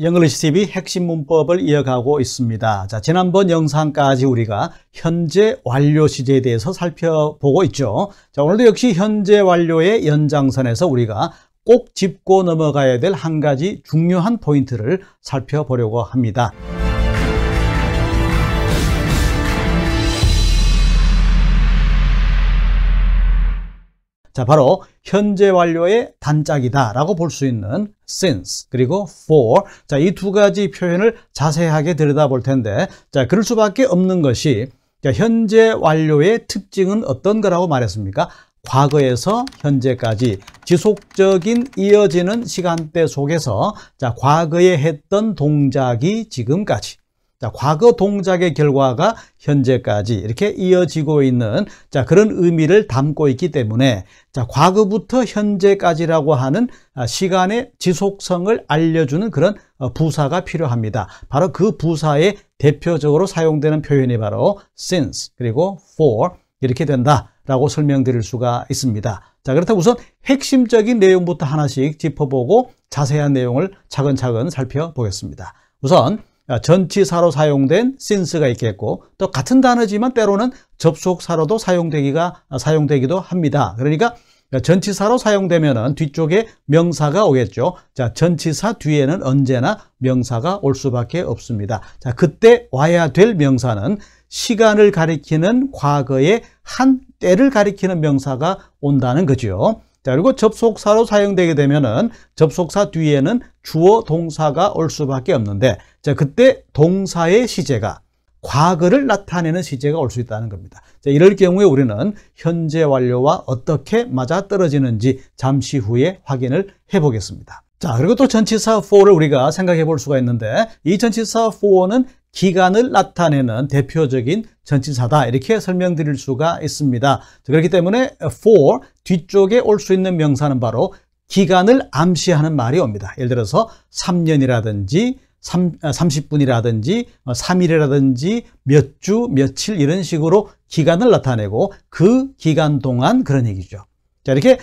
영글리시 TV 핵심 문법을 이어가고 있습니다. 자, 지난번 영상까지 우리가 현재 완료 시제에 대해서 살펴보고 있죠. 자, 오늘도 역시 현재 완료의 연장선에서 우리가 꼭 짚고 넘어가야 될 한 가지 중요한 포인트를 살펴보려고 합니다. 자, 바로 현재 완료의 단짝이다라고 볼 수 있는 since 그리고 for 자, 이 두 가지 표현을 자세하게 들여다볼 텐데 자, 그럴 수밖에 없는 것이 자, 현재 완료의 특징은 어떤 거라고 말했습니까? 과거에서 현재까지 지속적인 이어지는 시간대 속에서 자, 과거에 했던 동작이 지금까지 자, 과거 동작의 결과가 현재까지 이렇게 이어지고 있는 자, 그런 의미를 담고 있기 때문에 자, 과거부터 현재까지라고 하는 아, 시간의 지속성을 알려주는 그런 어, 부사가 필요합니다. 바로 그 부사에 대표적으로 사용되는 표현이 바로 since 그리고 for 이렇게 된다라고 설명드릴 수가 있습니다. 자, 그렇다면 우선 핵심적인 내용부터 하나씩 짚어보고 자세한 내용을 차근차근 살펴보겠습니다. 우선 아, 전치사로 사용된 since가 있겠고 또 같은 단어지만 때로는 접속사로도 사용되기가 아, 사용되기도 합니다. 그러니까 전치사로 사용되면은 뒤쪽에 명사가 오겠죠. 자, 전치사 뒤에는 언제나 명사가 올 수밖에 없습니다. 자, 그때 와야 될 명사는 시간을 가리키는 과거의 한 때를 가리키는 명사가 온다는 거죠. 자, 그리고 접속사로 사용되게 되면은 접속사 뒤에는 주어 동사가 올 수밖에 없는데 자, 그때 동사의 시제가 과거를 나타내는 시제가 올 수 있다는 겁니다. 자, 이럴 경우에 우리는 현재 완료와 어떻게 맞아떨어지는지 잠시 후에 확인을 해보겠습니다. 자, 그리고 또 전치사 4를 우리가 생각해 볼 수가 있는데 이 전치사 4는 기간을 나타내는 대표적인 전치사다 이렇게 설명드릴 수가 있습니다. 그렇기 때문에 for 뒤쪽에 올 수 있는 명사는 바로 기간을 암시하는 말이 옵니다. 예를 들어서 3년이라든지 3, 30분이라든지 아, 3일이라든지 어, 몇 주, 며칠 이런 식으로 기간을 나타내고 그 기간 동안 그런 얘기죠. 자, 이렇게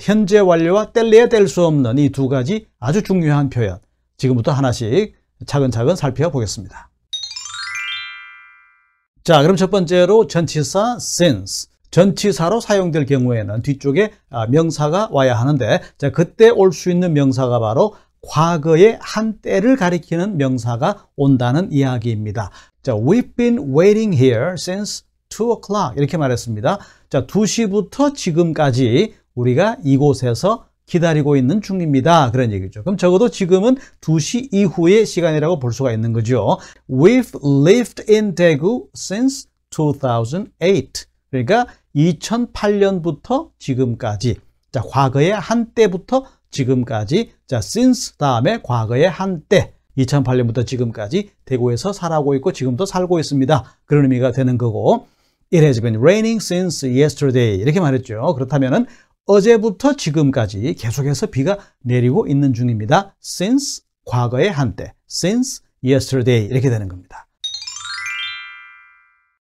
현재 완료와 뗄래야 뗄 수 없는 이 두 가지 아주 중요한 표현 지금부터 하나씩 차근차근 살펴보겠습니다. 자, 그럼 첫 번째로 전치사 since 전치사로 사용될 경우에는 뒤쪽에 아, 명사가 와야 하는데 자, 그때 올 수 있는 명사가 바로 과거의 한때를 가리키는 명사가 온다는 이야기입니다. 자, we've been waiting here since 2 o'clock 이렇게 말했습니다. 자, 2시부터 지금까지 우리가 이곳에서 기다리고 있는 중입니다. 그런 얘기죠. 그럼 적어도 지금은 2시 이후의 시간이라고 볼 수가 있는 거죠. We've lived in d a g 구 since 2008. 그러니까 2008년부터 지금까지. 자, 과거의 한때부터 지금까지. 자, since 다음에 과거의 한때. 2008년부터 지금까지 대구에서 살아고 있고 지금도 살고 있습니다. 그런 의미가 되는 거고. It has been raining since yesterday. 이렇게 말했죠. 그렇다면 어제부터 지금까지 계속해서 비가 내리고 있는 중입니다. Since 과거의 한때, since yesterday 이렇게 되는 겁니다.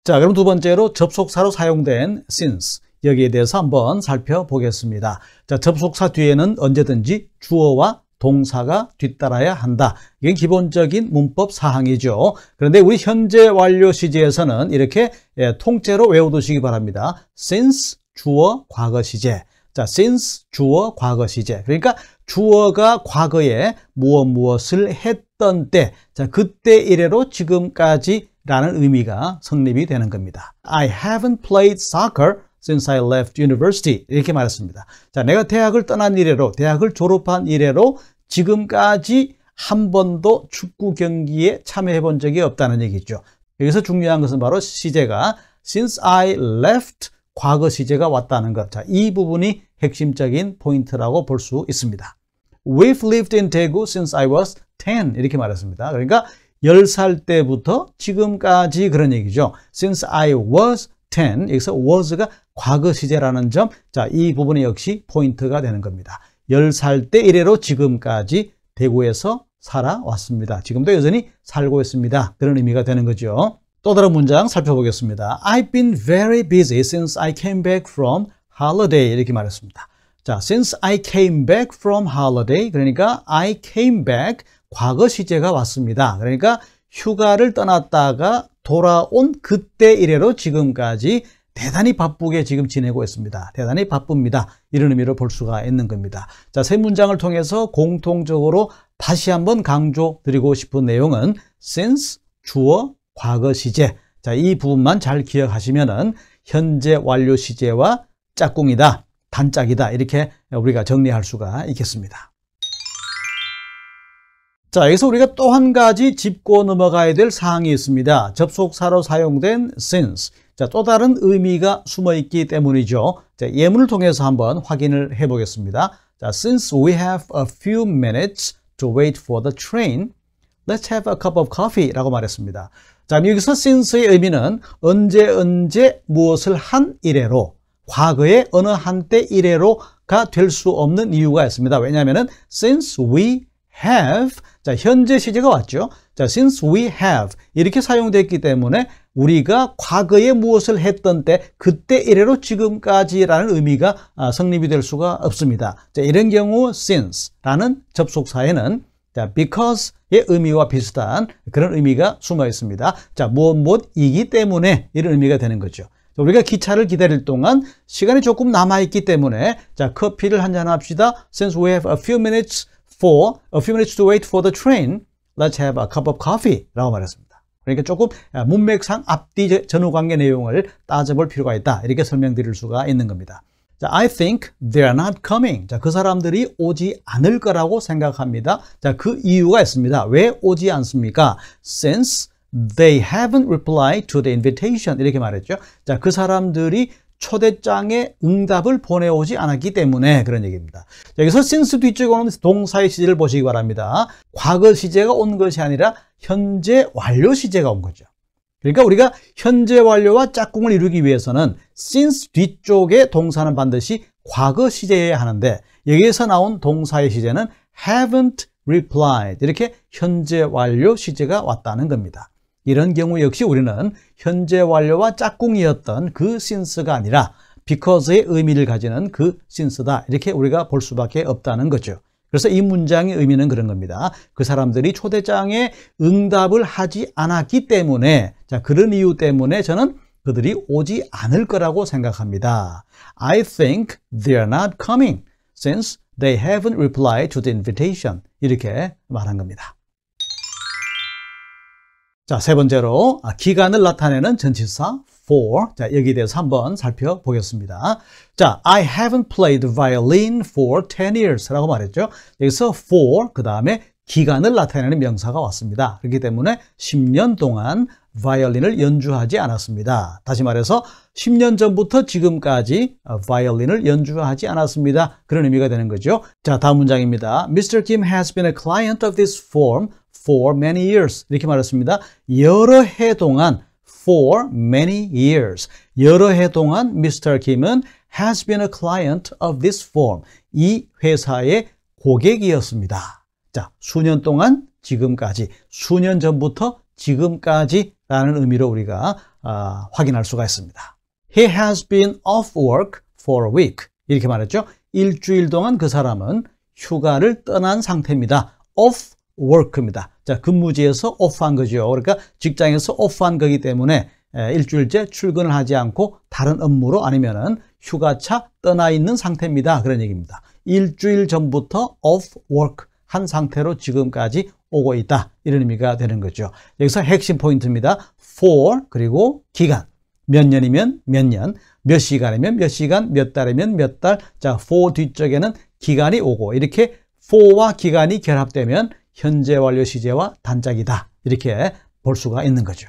자, 그럼 두 번째로 접속사로 사용된 since 여기에 대해서 한번 살펴보겠습니다. 자, 접속사 뒤에는 언제든지 주어와 동사가 뒤따라야 한다. 이게 기본적인 문법 사항이죠. 그런데 우리 현재 완료 시제에서는 이렇게 예, 통째로 외워두시기 바랍니다. since 주어 과거 시제. 자, since 주어 과거 시제. 그러니까 주어가 과거에 무엇 무엇을 했던 때. 자, 그때 이래로 지금까지라는 의미가 성립이 되는 겁니다. I haven't played soccer since I left university 이렇게 말했습니다. 자, 내가 대학을 떠난 이래로 대학을 졸업한 이래로 지금까지 한 번도 축구 경기에 참여해 본 적이 없다는 얘기죠. 여기서 중요한 것은 바로 시제가 since I left 과거 시제가 왔다는 것. 자, 이 부분이 핵심적인 포인트라고 볼 수 있습니다. We've lived in e d 대구 since I was 10 이렇게 말했습니다. 그러니까 10살 때부터 지금까지 그런 얘기죠. Since I was 10 여기서 was가 과거 시제라는 점, 자 이부분에 역시 포인트가 되는 겁니다. 10살 때 이래로 지금까지 대구에서 살아왔습니다. 지금도 여전히 살고 있습니다. 그런 의미가 되는 거죠. 또 다른 문장 살펴보겠습니다. I've been very busy since I came back from holiday 이렇게 말했습니다. 자, since I came back from holiday 그러니까 I came back 과거 시제가 왔습니다. 그러니까 휴가를 떠났다가 돌아온 그때 이래로 지금까지 대단히 바쁘게 지금 지내고 있습니다. 대단히 바쁩니다. 이런 의미로 볼 수가 있는 겁니다. 자, 세 문장을 통해서 공통적으로 다시 한번 강조드리고 싶은 내용은 since 주어 과거 시제 자, 이 부분만 잘 기억하시면은 현재 완료 시제와 짝꿍이다, 단짝이다 이렇게 우리가 정리할 수가 있겠습니다. 자, 여기서 우리가 또 한 가지 짚고 넘어가야 될 사항이 있습니다. 접속사로 사용된 since. 자, 또 다른 의미가 숨어 있기 때문이죠. 자, 예문을 통해서 한번 확인을 해 보겠습니다. 자, since we have a few minutes to wait for the train, let's have a cup of coffee 라고 말했습니다. 자, 여기서 since의 의미는 언제 언제 무엇을 한 이래로 과거의 어느 한때 이래로가 될 수 없는 이유가 있습니다. 왜냐하면 since we have 자, 현재 시제가 왔죠. 자, since we have 이렇게 사용됐기 때문에 우리가 과거에 무엇을 했던 때 그때 이래로 지금까지라는 의미가 아, 성립이 될 수가 없습니다. 자, 이런 경우 since라는 접속사에는 자, because의 의미와 비슷한 그런 의미가 숨어 있습니다. 자, 무엇이기 때문에 이런 의미가 되는 거죠. 우리가 기차를 기다릴 동안 시간이 조금 남아있기 때문에 자 커피를 한 잔 합시다. Since we have a few minutes for a few minutes to wait for the train. Let's have a cup of coffee. 라고 말했습니다. 그러니까 조금 문맥상 앞뒤 전후 관계 내용을 따져볼 필요가 있다. 이렇게 설명드릴 수가 있는 겁니다. 자, I think they're a not coming. 자, 그 사람들이 오지 않을 거라고 생각합니다. 자, 그 이유가 있습니다. 왜 오지 않습니까? Since they haven't replied to the invitation. 이렇게 말했죠. 자, 그 사람들이 초대장에 응답을 보내오지 않았기 때문에 그런 얘기입니다. 여기서 since 뒤쪽에 오는 동사의 시제를 보시기 바랍니다. 과거 시제가 온 것이 아니라 현재 완료 시제가 온 거죠. 그러니까 우리가 현재 완료와 짝꿍을 이루기 위해서는 since 뒤쪽에 동사는 반드시 과거 시제여야 하는데 여기에서 나온 동사의 시제는 haven't replied 이렇게 현재 완료 시제가 왔다는 겁니다. 이런 경우 역시 우리는 현재 완료와 짝꿍이었던 그 since가 아니라 because의 의미를 가지는 그 since다 이렇게 우리가 볼 수밖에 없다는 거죠. 그래서 이 문장의 의미는 그런 겁니다. 그 사람들이 초대장에 응답을 하지 않았기 때문에 자 그런 이유 때문에 저는 그들이 오지 않을 거라고 생각합니다. I think they're not coming since they haven't replied to the invitation. 이렇게 말한 겁니다. 자, 세 번째로 아, 기간을 나타내는 전치사 for. 자, 여기에 대해서 한번 살펴보겠습니다. 자, I haven't played violin for 10 years라고 말했죠. 여기서 for 그다음에 기간을 나타내는 명사가 왔습니다. 그렇기 때문에 10년 동안 바이올린을 연주하지 않았습니다. 다시 말해서 10년 전부터 지금까지 바이올린을 어, 연주하지 않았습니다. 그런 의미가 되는 거죠. 자, 다음 문장입니다. Mr. Kim has been a client of this f o r m for many years 이렇게 말했습니다. 여러 해 동안 for many years. 여러 해 동안 Mr. Kim은 has been a client of this firm. 이 회사의 고객이었습니다. 자, 수년 동안 지금까지, 수년 전부터 지금까지라는 의미로 우리가 어, 확인할 수가 있습니다. He has been off work for a week. 이렇게 말했죠. 일주일 동안 그 사람은 휴가를 떠난 상태입니다. off work입니다. 자, 근무지에서 o f f 한 거죠. 그러니까 직장에서 o f f 한 거기 때문에 일주일째 출근을 하지 않고 다른 업무로 아니면은 휴가차 떠나 있는 상태입니다. 그런 얘기입니다. 일주일 전부터 off work 한 상태로 지금까지 오고 있다. 이런 의미가 되는 거죠. 여기서 핵심 포인트입니다. for 그리고 기간. 몇 년이면 몇 년, 몇 시간이면 몇 시간, 몇 달이면 몇 달. 자, for 뒤쪽에는 기간이 오고 이렇게 for와 기간이 결합되면 현재 완료 시제와 단짝이다. 이렇게 볼 수가 있는 거죠.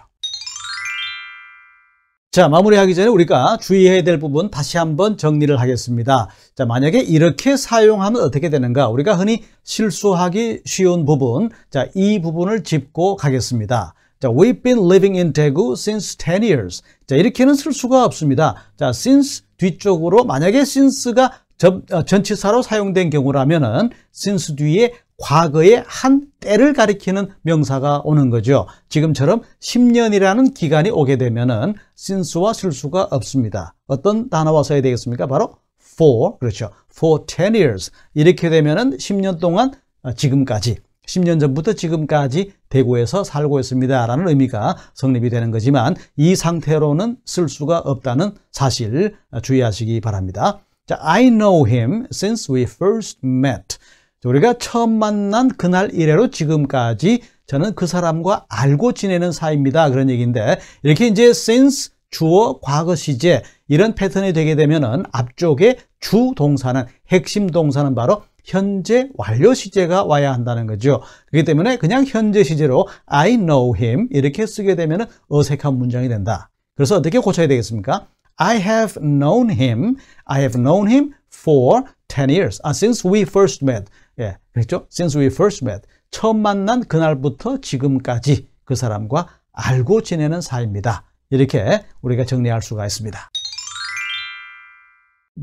자, 마무리하기 전에 우리가 주의해야 될 부분 다시 한번 정리를 하겠습니다. 자, 만약에 이렇게 사용하면 어떻게 되는가? 우리가 흔히 실수하기 쉬운 부분. 자, 이 부분을 짚고 가겠습니다. 자, we've been living in Daegu since 10 years. 자, 이렇게는 쓸 수가 없습니다. 자, since 뒤쪽으로 만약에 since가 전, 어, 전치사로 사용된 경우라면은 since 뒤에 과거의 한 때를 가리키는 명사가 오는 거죠. 지금처럼 10년이라는 기간이 오게 되면은 since와 실수가 없습니다. 어떤 단어와 써야 되겠습니까? 바로 for, 그렇죠. for 10 years. 이렇게 되면은 10년 동안 어, 지금까지 10년 전부터 지금까지 대구에서 살고 있습니다. 라는 의미가 성립이 되는 거지만 이 상태로는 쓸 수가 없다는 사실 주의하시기 바랍니다. 자, I know him since we first met. 우리가 처음 만난 그날 이래로 지금까지 저는 그 사람과 알고 지내는 사이입니다. 그런 얘기인데 이렇게 이제 since 주어 과거 시제 이런 패턴이 되게 되면은 앞쪽에 주 동사는 핵심 동사는 바로 현재 완료 시제가 와야 한다는 거죠. 그렇기 때문에 그냥 현재 시제로 I know him 이렇게 쓰게 되면 어색한 문장이 된다. 그래서 어떻게 고쳐야 되겠습니까? I have known him. I have known him for 10 years. Uh, since we first met. 예, 그렇죠? Since we first met. 처음 만난 그날부터 지금까지 그 사람과 알고 지내는 사이입니다. 이렇게 우리가 정리할 수가 있습니다.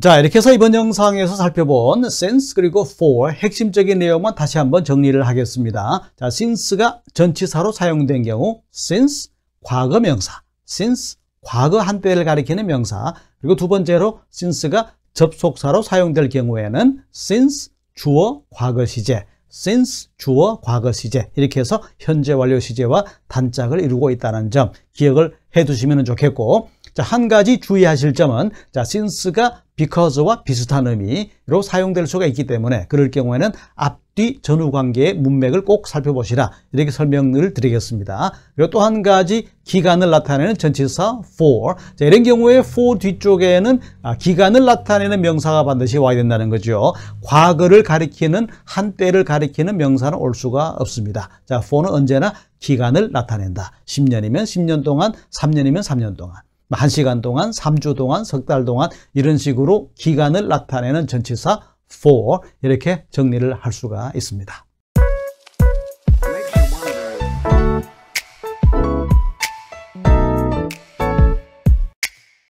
자, 이렇게 해서 이번 영상에서 살펴본 since 그리고 for 핵심적인 내용만 다시 한번 정리를 하겠습니다. 자, since가 전치사로 사용된 경우 since 과거 명사, since 과거 한때를 가리키는 명사, 그리고 두 번째로 since가 접속사로 사용될 경우에는 since 주어 과거 시제, since 주어 과거 시제 이렇게 해서 현재 완료 시제와 단짝을 이루고 있다는 점 기억을 해두시면 좋겠고 자, 한 가지 주의하실 점은 자, since가 because와 비슷한 의미로 사용될 수가 있기 때문에 그럴 경우에는 앞뒤 전후 관계의 문맥을 꼭 살펴보시라 이렇게 설명을 드리겠습니다. 그리고 또 한 가지 기간을 나타내는 전치사 for 자, 이런 경우에 for 뒤쪽에는 아, 기간을 나타내는 명사가 반드시 와야 된다는 거죠. 과거를 가리키는 한때를 가리키는 명사는 올 수가 없습니다. 자, for는 언제나 기간을 나타낸다. 10년이면 10년 동안, 3년이면 3년 동안. 1시간 동안, 3주 동안, 석 달 동안 이런 식으로 기간을 나타내는 전치사 for 이렇게 정리를 할 수가 있습니다.